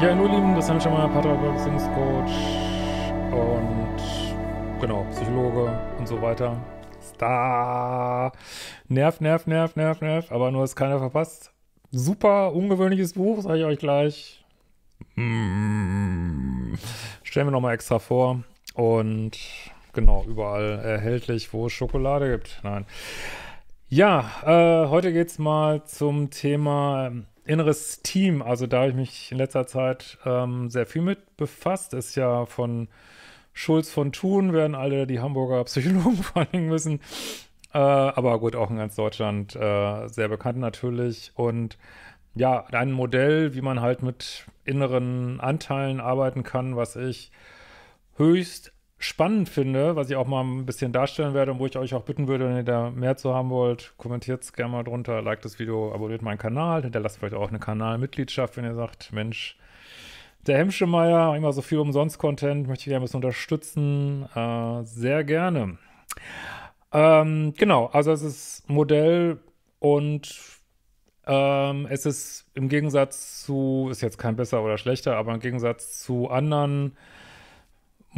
Ja, hallo Lieben, das haben schon mal Patrick-Coach und genau, Psychologe und so weiter. Star. Nerv, nerv, nerv, nerv, nerv, aber nur ist keiner verpasst. Super ungewöhnliches Buch, sage ich euch gleich. Mm. Stellen wir nochmal extra vor und genau, überall erhältlich, wo es Schokolade gibt. Nein. Ja, äh, heute geht's mal zum Thema inneres Team, also da habe ich mich in letzter Zeit ähm, sehr viel mit befasst, ist ja von Schulz von Thun, werden alle die Hamburger Psychologen vor allen Dingen müssen. Äh, aber gut, auch in ganz Deutschland äh, sehr bekannt natürlich. Und ja, ein Modell, wie man halt mit inneren Anteilen arbeiten kann, was ich höchst spannend finde, was ich auch mal ein bisschen darstellen werde und wo ich euch auch bitten würde, wenn ihr da mehr zu haben wollt, kommentiert es gerne mal drunter, liked das Video, abonniert meinen Kanal, hinterlasst vielleicht auch eine Kanalmitgliedschaft, wenn ihr sagt, Mensch, der Hemmschemeier, immer so viel umsonst Content, möchte ich gerne ein bisschen unterstützen, äh, sehr gerne. Ähm, genau, also es ist Modell und ähm, es ist im Gegensatz zu, ist jetzt kein besser oder schlechter, aber im Gegensatz zu anderen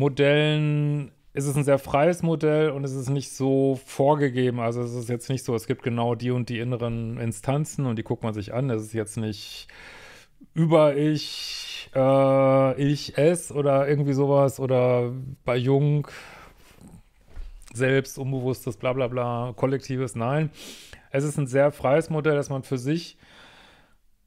Modellen ist es ein sehr freies Modell und es ist nicht so vorgegeben. Also es ist jetzt nicht so, es gibt genau die und die inneren Instanzen und die guckt man sich an. Es ist jetzt nicht über ich, äh, ich es oder irgendwie sowas oder bei Jung selbst, unbewusstes, bla bla bla, kollektives. Nein, es ist ein sehr freies Modell, dass man für sich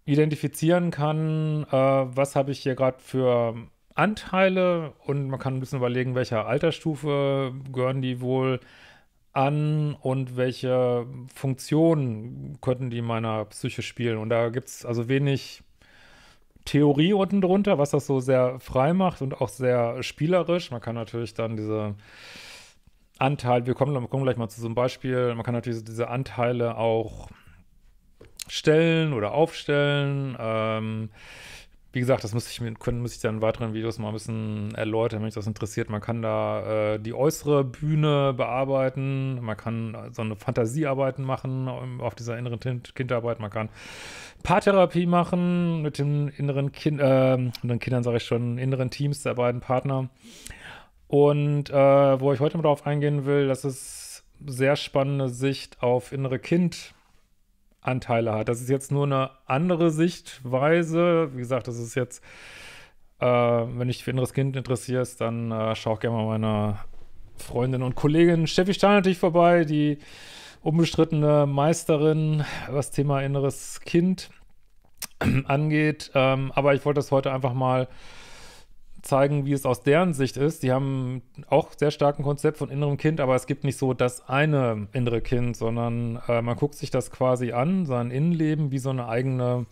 identifizieren kann, äh, was habe ich hier gerade für Anteile und man kann ein bisschen überlegen, welcher Altersstufe gehören die wohl an und welche Funktionen könnten die meiner Psyche spielen. Und da gibt es also wenig Theorie unten drunter, was das so sehr frei macht und auch sehr spielerisch. Man kann natürlich dann diese Anteile, wir kommen, wir kommen gleich mal zu so einem Beispiel, man kann natürlich diese Anteile auch stellen oder aufstellen. Ähm, wie gesagt, das muss ich, können, muss ich dann in weiteren Videos mal ein bisschen erläutern, wenn mich das interessiert. Man kann da äh, die äußere Bühne bearbeiten, man kann so eine Fantasiearbeiten machen auf dieser inneren Kindarbeit, man kann Paartherapie machen mit den inneren Kind, äh, den Kindern sage ich schon, inneren Teams der beiden Partner. Und äh, wo ich heute mal darauf eingehen will, das ist sehr spannende Sicht auf innere Kindarbeit. Anteile hat. Das ist jetzt nur eine andere Sichtweise. Wie gesagt, das ist jetzt, äh, wenn dich für inneres Kind interessierst, dann äh, schau gerne mal meiner Freundin und Kollegin Steffi Stein natürlich vorbei, die unbestrittene Meisterin, was Thema inneres Kind angeht. Ähm, aber ich wollte das heute einfach mal zeigen, wie es aus deren Sicht ist. Die haben auch sehr starken Konzept von innerem Kind, aber es gibt nicht so das eine innere Kind, sondern äh, man guckt sich das quasi an, sein Innenleben, wie so eine eigene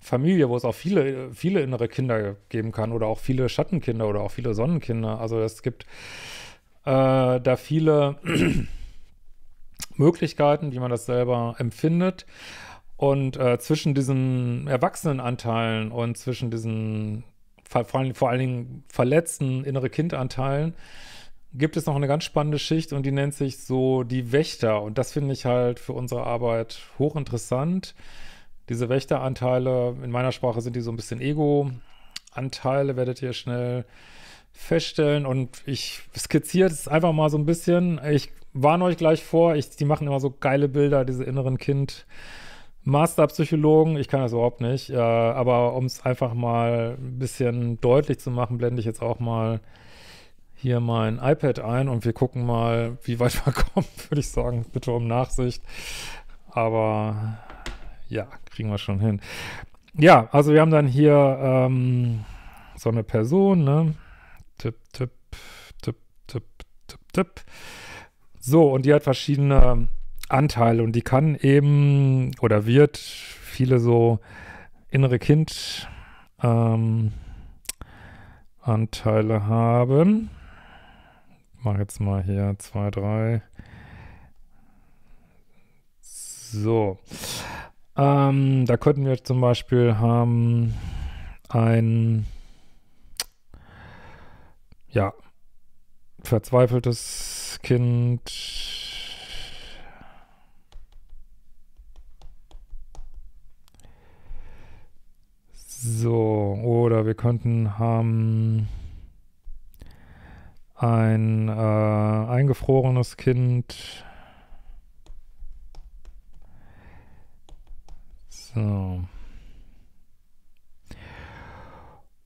Familie, wo es auch viele, viele innere Kinder geben kann oder auch viele Schattenkinder oder auch viele Sonnenkinder. Also es gibt äh, da viele Möglichkeiten, wie man das selber empfindet. Und äh, zwischen diesen Erwachsenenanteilen und zwischen diesen vor allen, vor allen Dingen verletzten innere Kindanteilen, gibt es noch eine ganz spannende Schicht und die nennt sich so die Wächter. Und das finde ich halt für unsere Arbeit hochinteressant. Diese Wächteranteile, in meiner Sprache sind die so ein bisschen Ego-Anteile, werdet ihr schnell feststellen. Und ich skizziere es einfach mal so ein bisschen. Ich warne euch gleich vor, ich, die machen immer so geile Bilder, diese inneren Kind. Masterpsychologen, ich kann das überhaupt nicht, äh, aber um es einfach mal ein bisschen deutlich zu machen, blende ich jetzt auch mal hier mein iPad ein und wir gucken mal, wie weit wir kommen, würde ich sagen. Bitte um Nachsicht. Aber ja, kriegen wir schon hin. Ja, also wir haben dann hier ähm, so eine Person, ne? Tipp, tipp, tipp, tipp, tipp, tipp. So, und die hat verschiedene Anteile und die kann eben oder wird viele so innere Kind ähm, Anteile haben. Ich mache jetzt mal hier zwei, drei. So. Ähm, da könnten wir zum Beispiel haben ein ja verzweifeltes Kind wir konnten, haben ein äh, eingefrorenes Kind. So.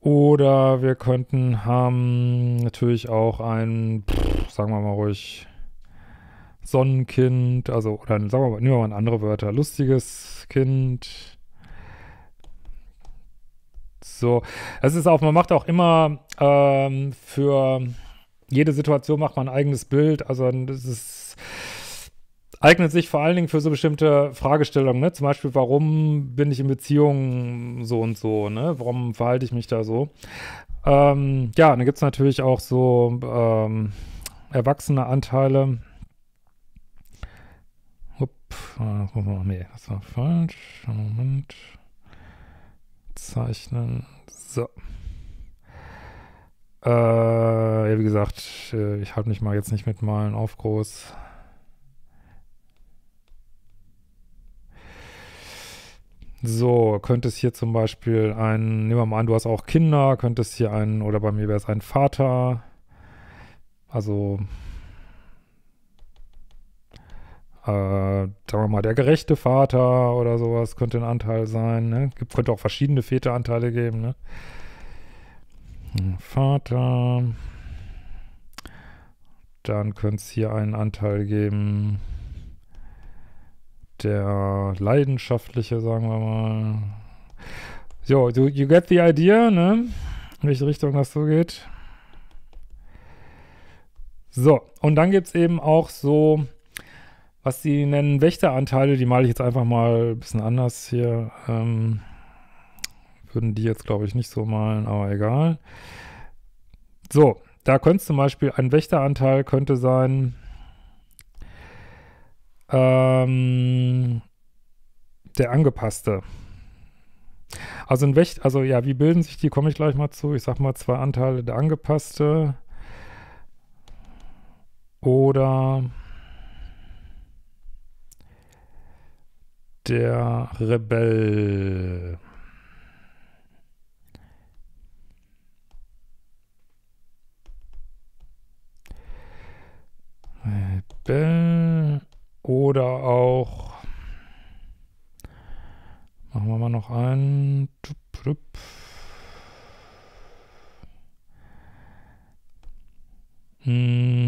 Oder wir könnten haben natürlich auch ein, pff, sagen wir mal ruhig, Sonnenkind, also, oder sagen wir mal, nehmen wir mal andere Wörter, lustiges Kind so. Es ist auch, man macht auch immer ähm, für jede Situation macht man ein eigenes Bild. Also das ist eignet sich vor allen Dingen für so bestimmte Fragestellungen, ne? Zum Beispiel, warum bin ich in Beziehungen so und so, ne? Warum verhalte ich mich da so? Ähm, ja, dann gibt es natürlich auch so ähm, erwachsene Anteile. Hupp, äh, nee, das war falsch. Moment. Zeichnen. So. Äh, ja, wie gesagt, äh, ich halte mich mal jetzt nicht mit Malen auf groß. So, könnte es hier zum Beispiel ein, nehmen wir mal an, du hast auch Kinder, könnte es hier ein, oder bei mir wäre es ein Vater. Also, äh, sagen wir mal, der gerechte Vater oder sowas könnte ein Anteil sein. Ne? Gibt, könnte auch verschiedene Väteranteile geben. Ne? Hm, Vater. Dann könnte es hier einen Anteil geben, der leidenschaftliche, sagen wir mal. So, you, you get the idea, ne? In welche Richtung das so geht. So, und dann gibt es eben auch so was sie nennen Wächteranteile, die male ich jetzt einfach mal ein bisschen anders hier. Ähm, würden die jetzt, glaube ich, nicht so malen, aber egal. So, da könnte zum Beispiel ein Wächteranteil könnte sein, ähm, der angepasste. Also ein Wächter, also ja, wie bilden sich die, komme ich gleich mal zu. Ich sag mal zwei Anteile, der angepasste oder der Rebell. Rebell oder auch machen wir mal noch einen. Hm.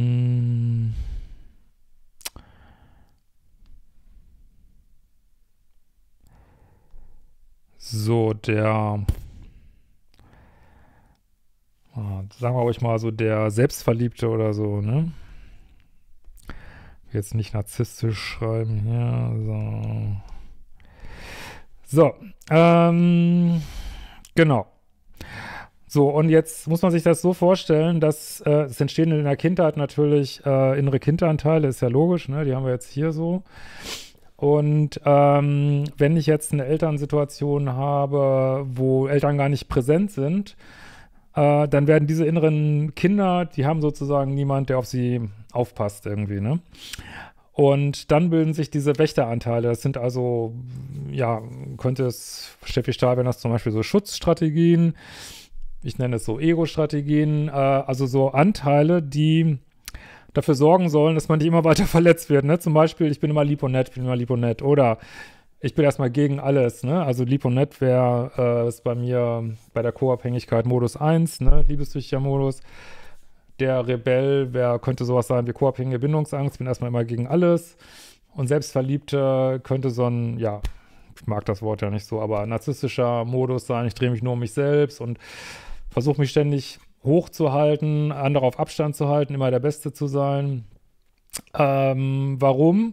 der, ah, sagen wir euch mal so, der Selbstverliebte oder so, ne? Jetzt nicht narzisstisch schreiben hier, so. So, ähm, genau. So, und jetzt muss man sich das so vorstellen, dass äh, es entstehen in der Kindheit natürlich äh, innere Kindanteile, ist ja logisch, ne? Die haben wir jetzt hier so. Und ähm, wenn ich jetzt eine Elternsituation habe, wo Eltern gar nicht präsent sind, äh, dann werden diese inneren Kinder, die haben sozusagen niemand, der auf sie aufpasst irgendwie, ne? Und dann bilden sich diese Wächteranteile. Das sind also, ja, könnte es Steffi Stahl, wenn das zum Beispiel so Schutzstrategien, ich nenne es so Ego-Strategien, äh, also so Anteile, die dafür sorgen sollen, dass man nicht immer weiter verletzt wird. Ne? Zum Beispiel, ich bin immer lieb und nett, ich bin immer lieb und nett. Oder ich bin erstmal gegen alles. Ne? Also lieb und nett wäre äh, bei mir bei der Co-Abhängigkeit Modus 1, ne? liebessüchtiger Modus. Der Rebell wäre, könnte sowas sein wie co-abhängige Bindungsangst, bin erstmal immer gegen alles. Und Selbstverliebte könnte so ein, ja, ich mag das Wort ja nicht so, aber narzisstischer Modus sein. Ich drehe mich nur um mich selbst und versuche mich ständig hochzuhalten, andere auf Abstand zu halten, immer der Beste zu sein. Ähm, warum?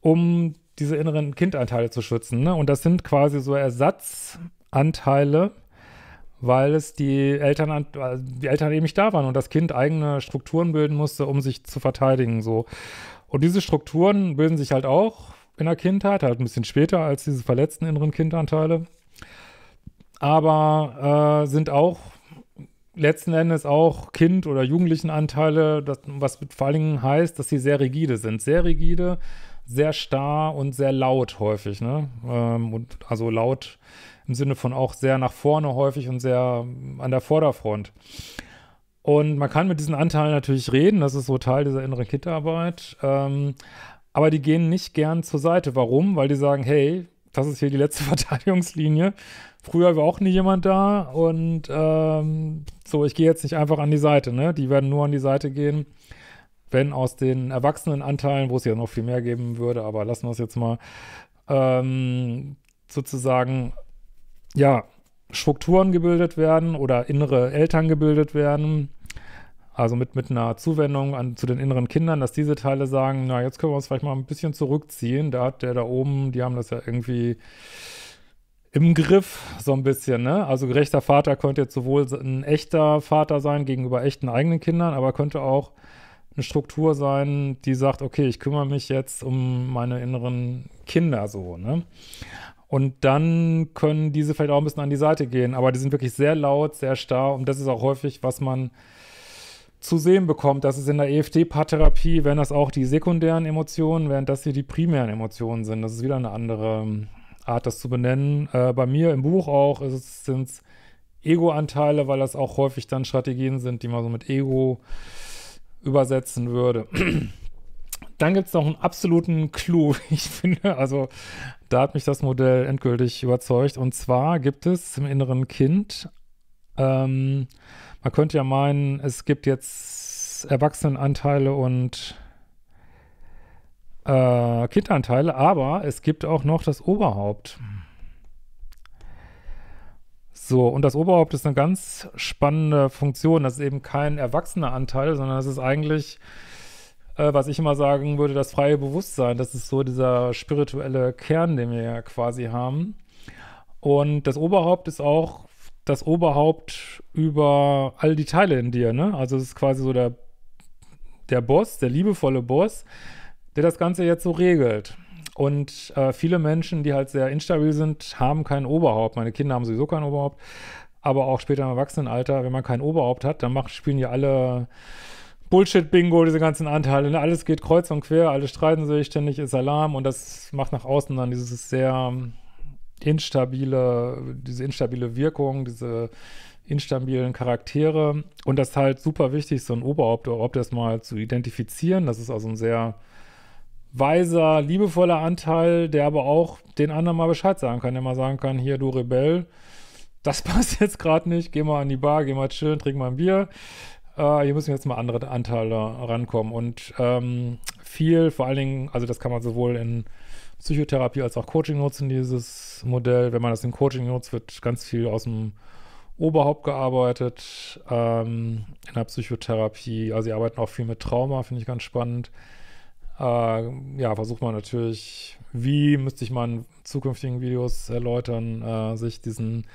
Um diese inneren Kindanteile zu schützen. Ne? Und das sind quasi so Ersatzanteile, weil es die Eltern, die Eltern eben nicht da waren und das Kind eigene Strukturen bilden musste, um sich zu verteidigen. So. Und diese Strukturen bilden sich halt auch in der Kindheit, halt ein bisschen später als diese verletzten inneren Kindanteile, aber äh, sind auch letzten Endes auch Kind- oder Jugendlichenanteile, das, was vor allen Dingen heißt, dass sie sehr rigide sind. Sehr rigide, sehr starr und sehr laut häufig. Ne? Ähm, und also laut im Sinne von auch sehr nach vorne häufig und sehr an der Vorderfront. Und man kann mit diesen Anteilen natürlich reden, das ist so Teil dieser inneren Kindarbeit. Ähm, aber die gehen nicht gern zur Seite. Warum? Weil die sagen, hey, das ist hier die letzte Verteidigungslinie. Früher war auch nie jemand da und ähm, so, ich gehe jetzt nicht einfach an die Seite, ne? Die werden nur an die Seite gehen, wenn aus den Erwachsenenanteilen, wo es ja noch viel mehr geben würde, aber lassen wir es jetzt mal, ähm, sozusagen, ja, Strukturen gebildet werden oder innere Eltern gebildet werden. Also mit, mit einer Zuwendung an, zu den inneren Kindern, dass diese Teile sagen, na, jetzt können wir uns vielleicht mal ein bisschen zurückziehen. Da hat der da oben, die haben das ja irgendwie im Griff, so ein bisschen, ne? Also gerechter Vater könnte jetzt sowohl ein echter Vater sein gegenüber echten eigenen Kindern, aber könnte auch eine Struktur sein, die sagt, okay, ich kümmere mich jetzt um meine inneren Kinder so, ne? Und dann können diese vielleicht auch ein bisschen an die Seite gehen, aber die sind wirklich sehr laut, sehr starr und das ist auch häufig, was man zu sehen bekommt, dass es in der EFT-Paartherapie, wenn das auch die sekundären Emotionen, während das hier die primären Emotionen sind. Das ist wieder eine andere Art, das zu benennen. Äh, bei mir im Buch auch sind es Ego-Anteile, weil das auch häufig dann Strategien sind, die man so mit Ego übersetzen würde. dann gibt es noch einen absoluten Clou, ich finde. Also da hat mich das Modell endgültig überzeugt. Und zwar gibt es im inneren Kind, ähm, man könnte ja meinen, es gibt jetzt Erwachsenenanteile und äh, Kindanteile, aber es gibt auch noch das Oberhaupt. So, und das Oberhaupt ist eine ganz spannende Funktion. Das ist eben kein erwachsener Anteil, sondern das ist eigentlich, äh, was ich immer sagen würde, das freie Bewusstsein. Das ist so dieser spirituelle Kern, den wir ja quasi haben. Und das Oberhaupt ist auch das Oberhaupt über all die Teile in dir, ne? Also es ist quasi so der, der Boss, der liebevolle Boss, der das Ganze jetzt so regelt. Und äh, viele Menschen, die halt sehr instabil sind, haben kein Oberhaupt. Meine Kinder haben sowieso kein Oberhaupt. Aber auch später im Erwachsenenalter, wenn man kein Oberhaupt hat, dann macht, spielen ja alle Bullshit-Bingo, diese ganzen Anteile. Ne, alles geht kreuz und quer, alle streiten sich, ständig ist Alarm und das macht nach außen dann dieses sehr instabile, diese instabile Wirkung, diese instabilen Charaktere. Und das ist halt super wichtig, so ein Oberhaupt überhaupt erstmal zu identifizieren. Das ist also ein sehr weiser, liebevoller Anteil, der aber auch den anderen mal Bescheid sagen kann, der mal sagen kann, hier, du Rebell, das passt jetzt gerade nicht, geh mal an die Bar, geh mal chillen, trink mal ein Bier. Äh, hier müssen jetzt mal andere Anteile rankommen. Und ähm, viel, vor allen Dingen, also das kann man sowohl in Psychotherapie als auch Coaching nutzen, dieses Modell. Wenn man das im Coaching nutzt, wird ganz viel aus dem Oberhaupt gearbeitet, ähm, in der Psychotherapie. Also sie arbeiten auch viel mit Trauma, finde ich ganz spannend äh, ja, versucht man natürlich, wie müsste ich meinen zukünftigen Videos erläutern, äh, sich diesen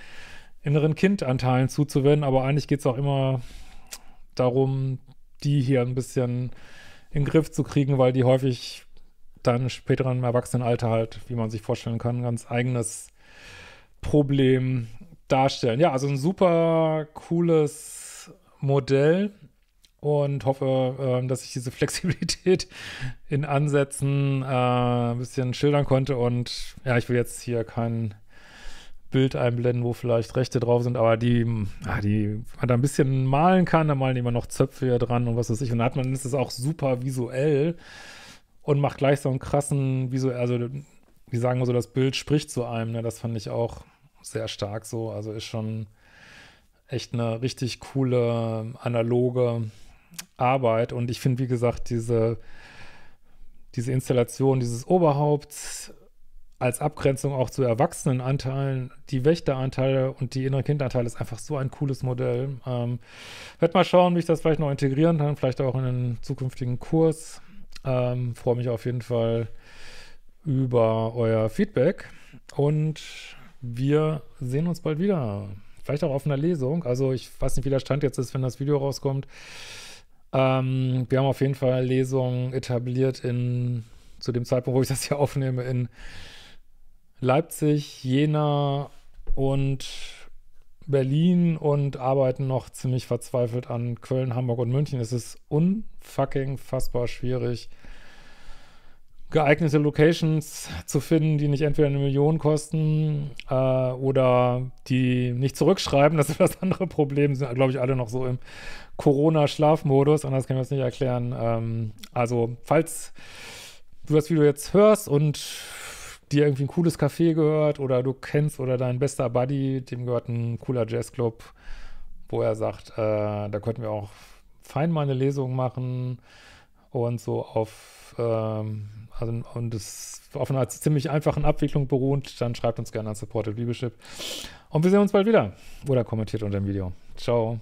inneren Kindanteilen zuzuwenden. Aber eigentlich geht es auch immer darum, die hier ein bisschen in den Griff zu kriegen, weil die häufig dann später im Erwachsenenalter halt, wie man sich vorstellen kann, ein ganz eigenes Problem darstellen. Ja, also ein super cooles Modell und hoffe, ähm, dass ich diese Flexibilität in Ansätzen äh, ein bisschen schildern konnte. Und ja, ich will jetzt hier kein Bild einblenden, wo vielleicht Rechte drauf sind, aber die, ah, die man da ein bisschen malen kann, da malen immer noch Zöpfe hier dran und was weiß ich. Und dann hat man, ist es auch super visuell und macht gleich so einen krassen visuell, also die sagen so, das Bild spricht zu einem, ne? das fand ich auch sehr stark so. Also ist schon echt eine richtig coole analoge Arbeit. Und ich finde, wie gesagt, diese, diese Installation dieses Oberhaupts als Abgrenzung auch zu Erwachsenenanteilen, die Wächteranteile und die inneren Kindanteile ist einfach so ein cooles Modell. Ähm, werd mal schauen, wie ich das vielleicht noch integrieren kann, vielleicht auch in einen zukünftigen Kurs. Ähm, Freue mich auf jeden Fall über euer Feedback und wir sehen uns bald wieder. Vielleicht auch auf einer Lesung. Also ich weiß nicht, wie der Stand jetzt ist, wenn das Video rauskommt. Ähm, wir haben auf jeden Fall Lesungen etabliert in, zu dem Zeitpunkt, wo ich das hier aufnehme, in Leipzig, Jena und Berlin und arbeiten noch ziemlich verzweifelt an Köln, Hamburg und München. Es ist unfucking fassbar schwierig, geeignete Locations zu finden, die nicht entweder eine Million kosten äh, oder die nicht zurückschreiben. Das ist das andere Problem. Sind, glaube ich, alle noch so im Corona-Schlafmodus. Anders kann ich das nicht erklären. Ähm, also, falls du das Video jetzt hörst und dir irgendwie ein cooles Café gehört oder du kennst oder dein bester Buddy, dem gehört ein cooler Jazzclub, wo er sagt, äh, da könnten wir auch fein mal eine Lesung machen und so auf ähm, also, und es auf einer ziemlich einfachen Abwicklung beruht, dann schreibt uns gerne an Supported Liebeschip. Und wir sehen uns bald wieder oder kommentiert unter dem Video. Ciao.